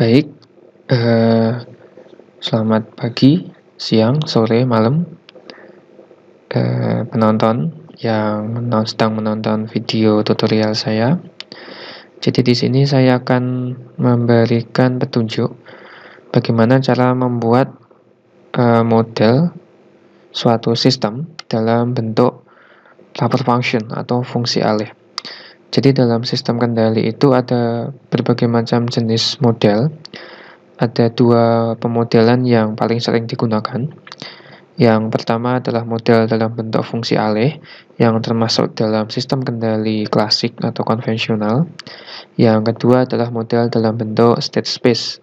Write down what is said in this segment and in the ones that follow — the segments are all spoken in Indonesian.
Baik, eh, selamat pagi, siang, sore, malam. Eh, penonton yang menon sedang menonton video tutorial saya. Jadi di sini saya akan memberikan petunjuk bagaimana cara membuat eh, model suatu sistem dalam bentuk proper function atau fungsi alih. Jadi dalam sistem kendali itu ada berbagai macam jenis model. Ada dua pemodelan yang paling sering digunakan. Yang pertama adalah model dalam bentuk fungsi alih yang termasuk dalam sistem kendali klasik atau konvensional. Yang kedua adalah model dalam bentuk state space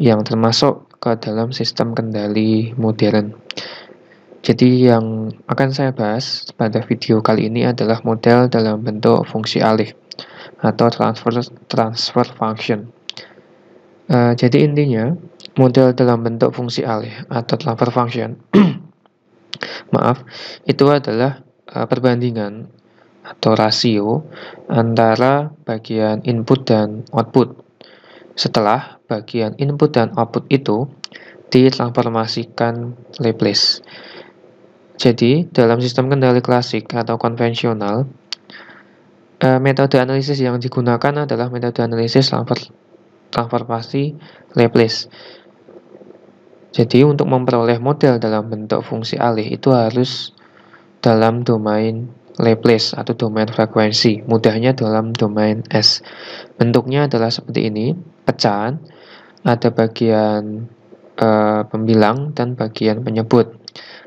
yang termasuk ke dalam sistem kendali modern. Jadi yang akan saya bahas pada video kali ini adalah model dalam bentuk fungsi alih atau transfer transfer function. Uh, jadi intinya model dalam bentuk fungsi alih atau transfer function, maaf, itu adalah uh, perbandingan atau rasio antara bagian input dan output. Setelah bagian input dan output itu ditransformasikan replace jadi, dalam sistem kendali klasik atau konvensional, eh, metode analisis yang digunakan adalah metode analisis transformasi pasti Laplace. Jadi, untuk memperoleh model dalam bentuk fungsi alih itu harus dalam domain Laplace atau domain frekuensi, mudahnya dalam domain S. Bentuknya adalah seperti ini, pecahan, ada bagian e, pembilang dan bagian penyebut.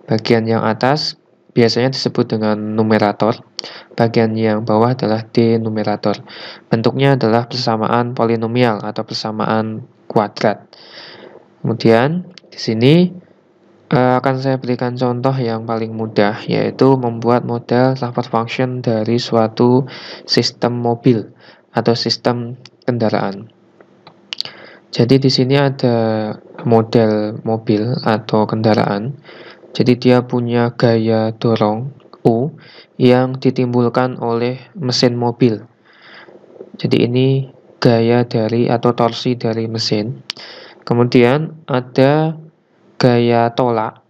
Bagian yang atas biasanya disebut dengan numerator, bagian yang bawah adalah denumerator. Bentuknya adalah persamaan polinomial atau persamaan kuadrat. Kemudian di sini eh, akan saya berikan contoh yang paling mudah yaitu membuat model transfer function dari suatu sistem mobil atau sistem kendaraan. Jadi di sini ada model mobil atau kendaraan jadi dia punya gaya dorong U yang ditimbulkan oleh mesin mobil. Jadi ini gaya dari atau torsi dari mesin. Kemudian ada gaya tolak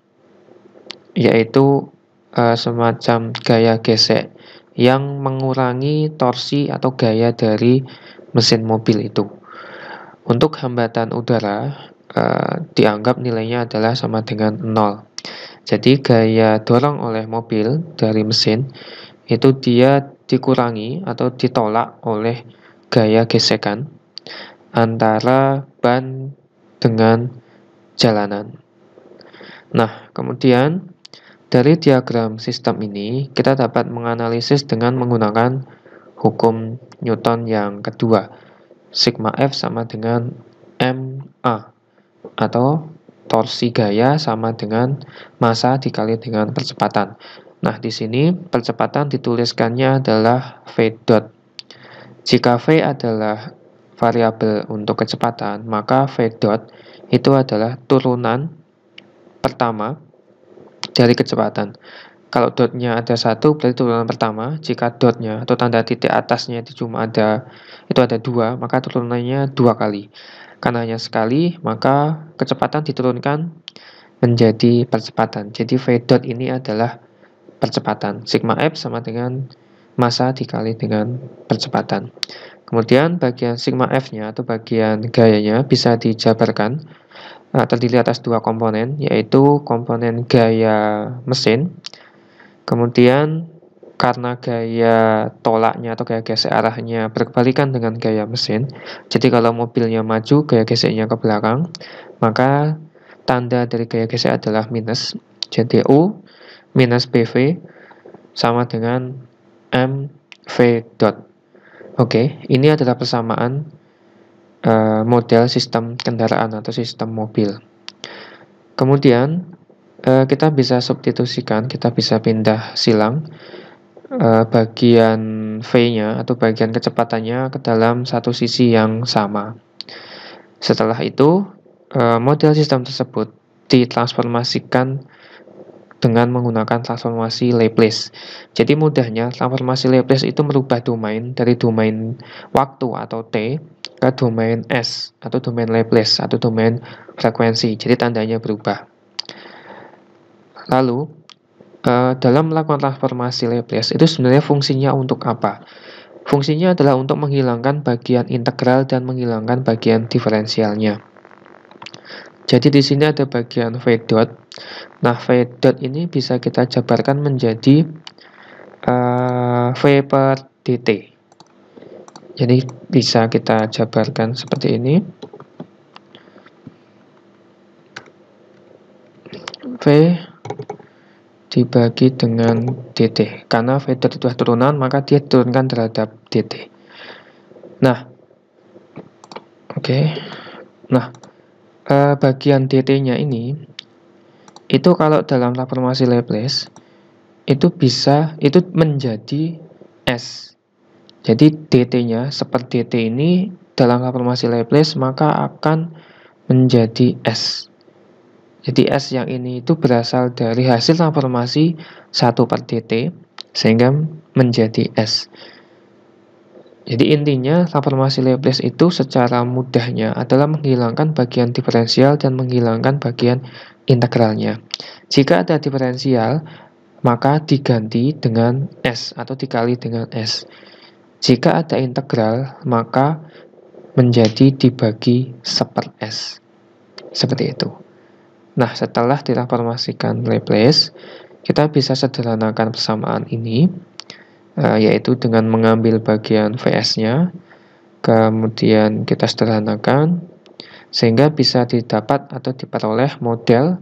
yaitu e, semacam gaya gesek yang mengurangi torsi atau gaya dari mesin mobil itu. Untuk hambatan udara e, dianggap nilainya adalah sama dengan 0. Jadi gaya dorong oleh mobil dari mesin itu dia dikurangi atau ditolak oleh gaya gesekan antara ban dengan jalanan. Nah, kemudian dari diagram sistem ini kita dapat menganalisis dengan menggunakan hukum Newton yang kedua, sigma F sama dengan MA atau torsi gaya sama dengan massa dikali dengan percepatan. Nah, di sini percepatan dituliskannya adalah V dot. Jika V adalah variabel untuk kecepatan, maka V dot itu adalah turunan pertama dari kecepatan. Kalau dotnya ada satu, berarti turunan pertama. Jika dotnya atau tanda titik atasnya itu cuma ada, itu ada dua, maka turunannya dua kali karena hanya sekali, maka kecepatan diturunkan menjadi percepatan. Jadi V dot ini adalah percepatan. Sigma F sama dengan massa dikali dengan percepatan. Kemudian bagian sigma F-nya atau bagian gayanya bisa dijabarkan eh, terdiri atas dua komponen, yaitu komponen gaya mesin, kemudian karena gaya tolaknya atau gaya gesek arahnya berkebalikan dengan gaya mesin. Jadi kalau mobilnya maju, gaya geseknya ke belakang, maka tanda dari gaya gesek adalah minus. Jadi U minus PV sama dengan MV dot. Oke, ini adalah persamaan uh, model sistem kendaraan atau sistem mobil. Kemudian eh, kita bisa substitusikan, kita bisa pindah silang uh, bagian V-nya atau bagian kecepatannya ke dalam satu sisi yang sama. Setelah itu, uh, model sistem tersebut ditransformasikan dengan menggunakan transformasi Laplace. Jadi mudahnya, transformasi Laplace itu merubah domain dari domain waktu atau T ke domain S atau domain Laplace atau domain frekuensi. Jadi tandanya berubah. Lalu, Eh, dalam melakukan transformasi Laplace itu sebenarnya fungsinya untuk apa? Fungsinya adalah untuk menghilangkan bagian integral dan menghilangkan bagian diferensialnya. Jadi di sini ada bagian V dot. Nah, V dot ini bisa kita jabarkan menjadi uh, V per dt. Jadi bisa kita jabarkan seperti ini. V dibagi dengan DT. Karena feeder itu turunan, maka dia turunkan terhadap DT. Nah, oke. Okay. Nah, eh, bagian DT-nya ini, itu kalau dalam transformasi Laplace, itu bisa, itu menjadi S. Jadi DT-nya, seperti DT ini, dalam transformasi Laplace, maka akan menjadi S. Jadi S yang ini itu berasal dari hasil transformasi 1 per DT sehingga menjadi S. Jadi intinya transformasi Laplace itu secara mudahnya adalah menghilangkan bagian diferensial dan menghilangkan bagian integralnya. Jika ada diferensial, maka diganti dengan S atau dikali dengan S. Jika ada integral, maka menjadi dibagi seper S. Seperti itu. Nah, setelah ditransformasikan replace, kita bisa sederhanakan persamaan ini, eh, yaitu dengan mengambil bagian VS-nya, kemudian kita sederhanakan, sehingga bisa didapat atau diperoleh model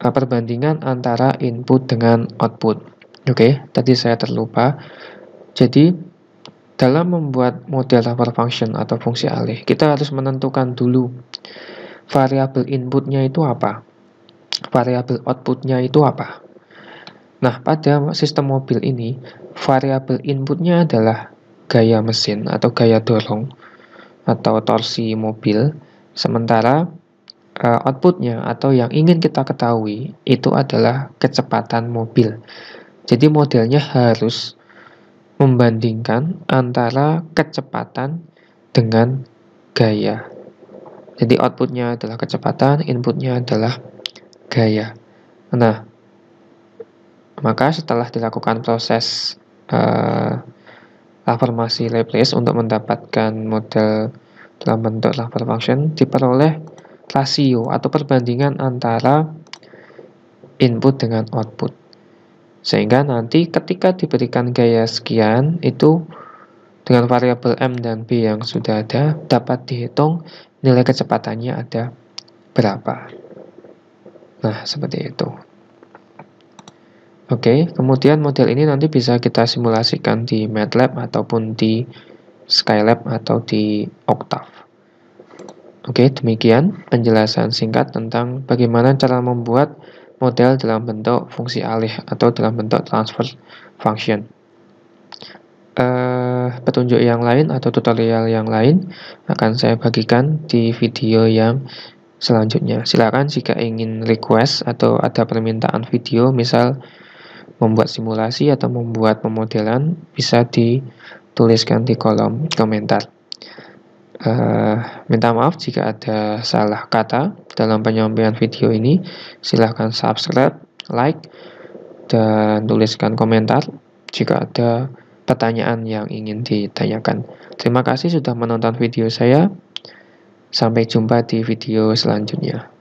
eh, perbandingan antara input dengan output. Oke, tadi saya terlupa. Jadi, dalam membuat model transfer function atau fungsi alih, kita harus menentukan dulu variabel inputnya itu apa, variabel outputnya itu apa. Nah, pada sistem mobil ini, variabel inputnya adalah gaya mesin atau gaya dorong atau torsi mobil, sementara uh, outputnya atau yang ingin kita ketahui itu adalah kecepatan mobil. Jadi modelnya harus membandingkan antara kecepatan dengan gaya jadi outputnya adalah kecepatan, inputnya adalah gaya. Nah, maka setelah dilakukan proses uh, eh, afirmasi Laplace untuk mendapatkan model dalam bentuk Laplace function diperoleh rasio atau perbandingan antara input dengan output. Sehingga nanti ketika diberikan gaya sekian itu dengan variabel m dan b yang sudah ada dapat dihitung nilai kecepatannya ada berapa. Nah, seperti itu. Oke, kemudian model ini nanti bisa kita simulasikan di MATLAB ataupun di Skylab atau di Octave. Oke, demikian penjelasan singkat tentang bagaimana cara membuat model dalam bentuk fungsi alih atau dalam bentuk transfer function uh, petunjuk yang lain atau tutorial yang lain akan saya bagikan di video yang selanjutnya. Silakan jika ingin request atau ada permintaan video, misal membuat simulasi atau membuat pemodelan, bisa dituliskan di kolom komentar. Uh, minta maaf jika ada salah kata dalam penyampaian video ini. Silahkan subscribe, like, dan tuliskan komentar jika ada pertanyaan yang ingin ditanyakan. Terima kasih sudah menonton video saya. Sampai jumpa di video selanjutnya.